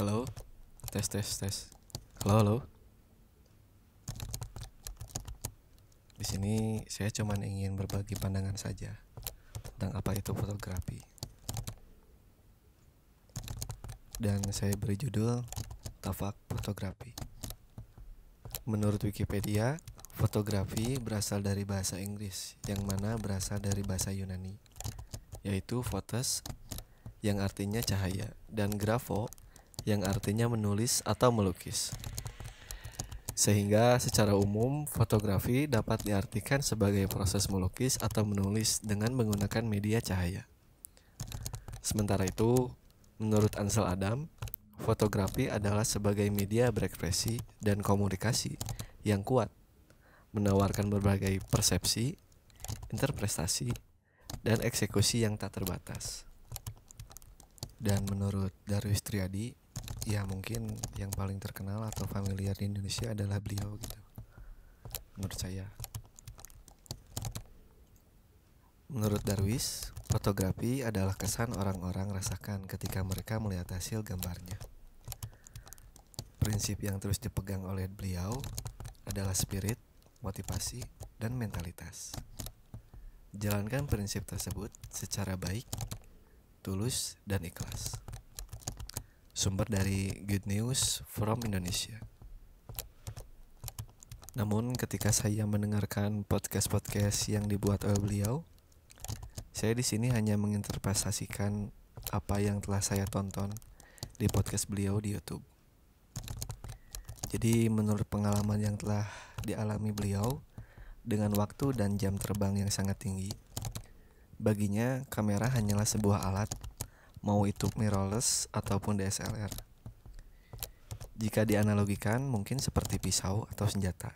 Halo. Tes tes tes. Halo halo. Di sini saya cuma ingin berbagi pandangan saja tentang apa itu fotografi. Dan saya beri judul Tafak Fotografi. Menurut Wikipedia, fotografi berasal dari bahasa Inggris yang mana berasal dari bahasa Yunani, yaitu photos yang artinya cahaya dan grafo yang artinya menulis atau melukis. Sehingga secara umum fotografi dapat diartikan sebagai proses melukis atau menulis dengan menggunakan media cahaya. Sementara itu, menurut Ansel Adam, fotografi adalah sebagai media berekspresi dan komunikasi yang kuat, menawarkan berbagai persepsi, interpretasi, dan eksekusi yang tak terbatas. Dan menurut Darwis Triadi, ya mungkin yang paling terkenal atau familiar di Indonesia adalah beliau gitu menurut saya menurut Darwis fotografi adalah kesan orang-orang rasakan ketika mereka melihat hasil gambarnya prinsip yang terus dipegang oleh beliau adalah spirit motivasi dan mentalitas jalankan prinsip tersebut secara baik tulus dan ikhlas Sumber dari Good News from Indonesia. Namun ketika saya mendengarkan podcast-podcast yang dibuat oleh beliau, saya di sini hanya menginterpretasikan apa yang telah saya tonton di podcast beliau di YouTube. Jadi menurut pengalaman yang telah dialami beliau dengan waktu dan jam terbang yang sangat tinggi, baginya kamera hanyalah sebuah alat mau itu mirrorless ataupun DSLR. Jika dianalogikan, mungkin seperti pisau atau senjata.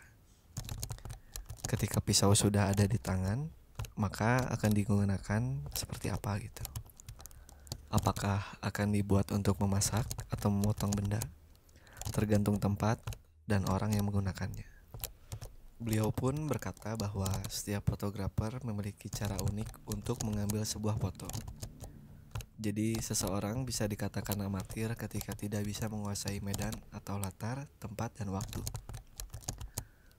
Ketika pisau sudah ada di tangan, maka akan digunakan seperti apa gitu. Apakah akan dibuat untuk memasak atau memotong benda? Tergantung tempat dan orang yang menggunakannya. Beliau pun berkata bahwa setiap fotografer memiliki cara unik untuk mengambil sebuah foto. Jadi seseorang bisa dikatakan amatir ketika tidak bisa menguasai medan atau latar, tempat, dan waktu.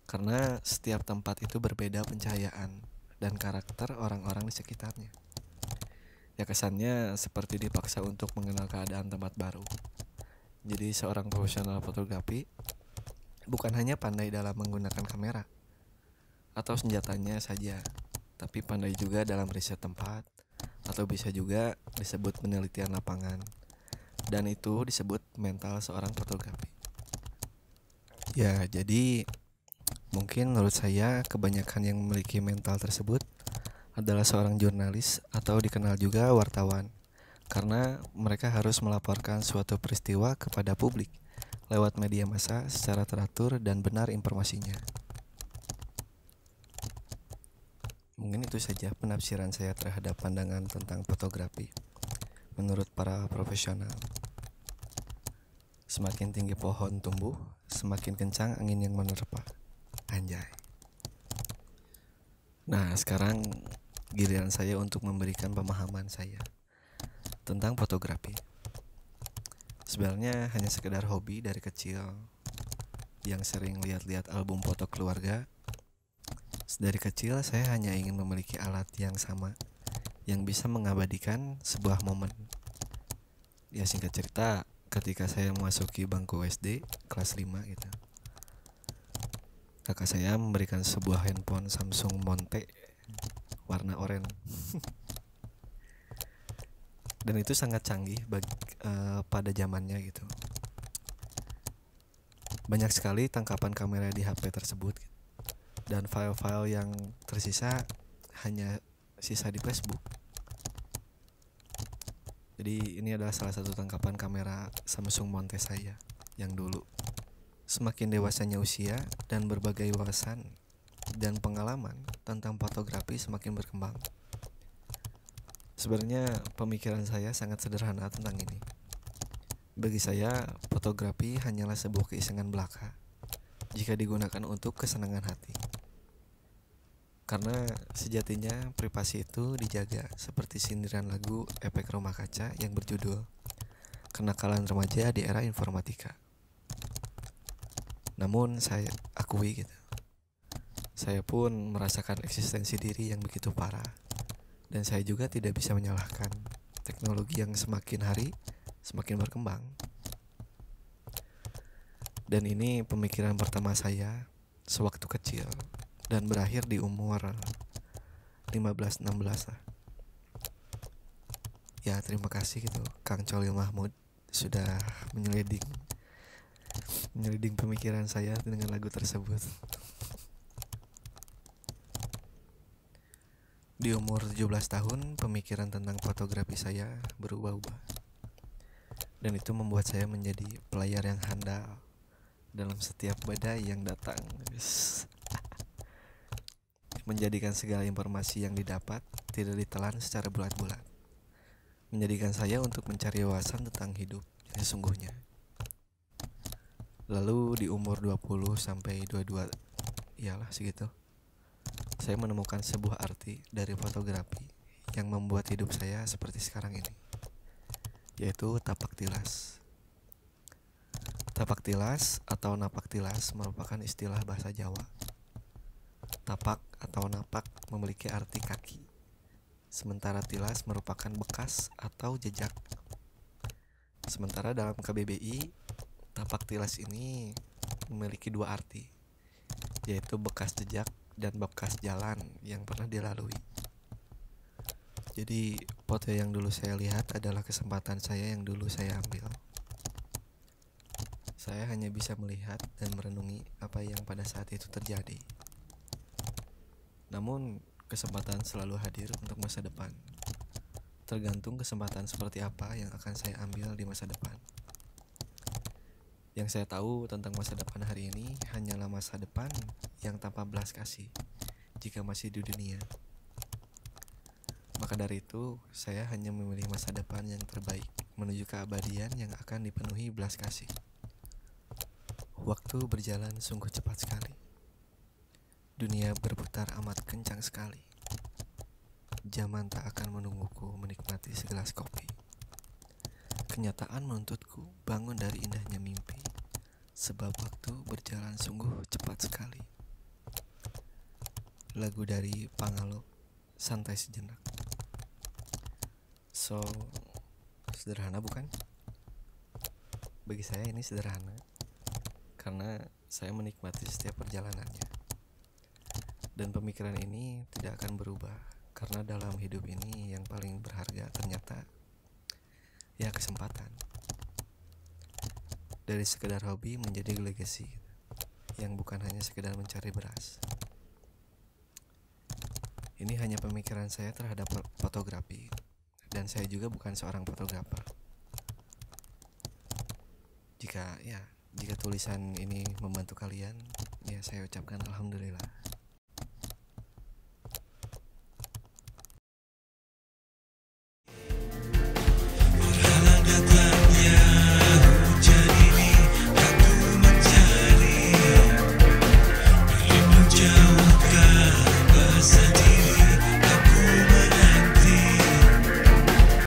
Karena setiap tempat itu berbeda pencahayaan dan karakter orang-orang di sekitarnya. Ya kesannya seperti dipaksa untuk mengenal keadaan tempat baru. Jadi seorang profesional fotografi bukan hanya pandai dalam menggunakan kamera atau senjatanya saja, tapi pandai juga dalam riset tempat, atau bisa juga disebut penelitian lapangan dan itu disebut mental seorang fotografi. Ya, jadi mungkin menurut saya kebanyakan yang memiliki mental tersebut adalah seorang jurnalis atau dikenal juga wartawan karena mereka harus melaporkan suatu peristiwa kepada publik lewat media massa secara teratur dan benar informasinya. Mungkin itu saja penafsiran saya terhadap pandangan tentang fotografi menurut para profesional. Semakin tinggi pohon tumbuh, semakin kencang angin yang menerpa. Anjay. Nah, sekarang giliran saya untuk memberikan pemahaman saya tentang fotografi. Sebenarnya hanya sekedar hobi dari kecil yang sering lihat-lihat album foto keluarga dari kecil saya hanya ingin memiliki alat yang sama yang bisa mengabadikan sebuah momen. Ya singkat cerita, ketika saya memasuki bangku SD kelas 5 gitu. Kakak saya memberikan sebuah handphone Samsung Monte warna oranye. Dan itu sangat canggih bagi, uh, pada zamannya gitu. Banyak sekali tangkapan kamera di HP tersebut gitu dan file-file yang tersisa hanya sisa di Facebook. Jadi ini adalah salah satu tangkapan kamera Samsung Monte saya yang dulu. Semakin dewasanya usia dan berbagai wawasan dan pengalaman tentang fotografi semakin berkembang. Sebenarnya pemikiran saya sangat sederhana tentang ini. Bagi saya, fotografi hanyalah sebuah keisengan belaka jika digunakan untuk kesenangan hati karena sejatinya privasi itu dijaga seperti sindiran lagu efek rumah kaca yang berjudul Kenakalan Remaja di Era Informatika. Namun saya akui gitu. Saya pun merasakan eksistensi diri yang begitu parah dan saya juga tidak bisa menyalahkan teknologi yang semakin hari semakin berkembang. Dan ini pemikiran pertama saya sewaktu kecil dan berakhir di umur 15-16 lah. Ya terima kasih gitu Kang Colil Mahmud sudah menyelidik menyelidik pemikiran saya dengan lagu tersebut. Di umur 17 tahun, pemikiran tentang fotografi saya berubah-ubah. Dan itu membuat saya menjadi pelayar yang handal dalam setiap badai yang datang. Yes menjadikan segala informasi yang didapat tidak ditelan secara bulat-bulat, menjadikan saya untuk mencari wawasan tentang hidup yang sesungguhnya. Lalu di umur 20 sampai 22 ialah segitu. Saya menemukan sebuah arti dari fotografi yang membuat hidup saya seperti sekarang ini. Yaitu tapak tilas. Tapak tilas atau napak tilas merupakan istilah bahasa Jawa. Tapak atau napak memiliki arti kaki, sementara tilas merupakan bekas atau jejak. Sementara dalam KBBI, tapak tilas ini memiliki dua arti, yaitu bekas jejak dan bekas jalan yang pernah dilalui. Jadi foto yang dulu saya lihat adalah kesempatan saya yang dulu saya ambil. Saya hanya bisa melihat dan merenungi apa yang pada saat itu terjadi. Namun, kesempatan selalu hadir untuk masa depan. Tergantung kesempatan seperti apa yang akan saya ambil di masa depan. Yang saya tahu tentang masa depan hari ini hanyalah masa depan yang tanpa belas kasih jika masih di dunia. Maka dari itu, saya hanya memilih masa depan yang terbaik menuju keabadian yang akan dipenuhi belas kasih. Waktu berjalan sungguh cepat sekali. Dunia berputar amat kencang sekali. Zaman tak akan menungguku menikmati segelas kopi. Kenyataan menuntutku bangun dari indahnya mimpi, sebab waktu berjalan sungguh cepat sekali. Lagu dari Pangalo, Santai Sejenak. So, sederhana bukan? Bagi saya ini sederhana, karena saya menikmati setiap perjalanannya. Dan pemikiran ini tidak akan berubah karena dalam hidup ini yang paling berharga ternyata ya kesempatan. Dari sekedar hobi menjadi legacy yang bukan hanya sekedar mencari beras. Ini hanya pemikiran saya terhadap fotografi dan saya juga bukan seorang fotografer. Jika ya, jika tulisan ini membantu kalian, ya saya ucapkan alhamdulillah.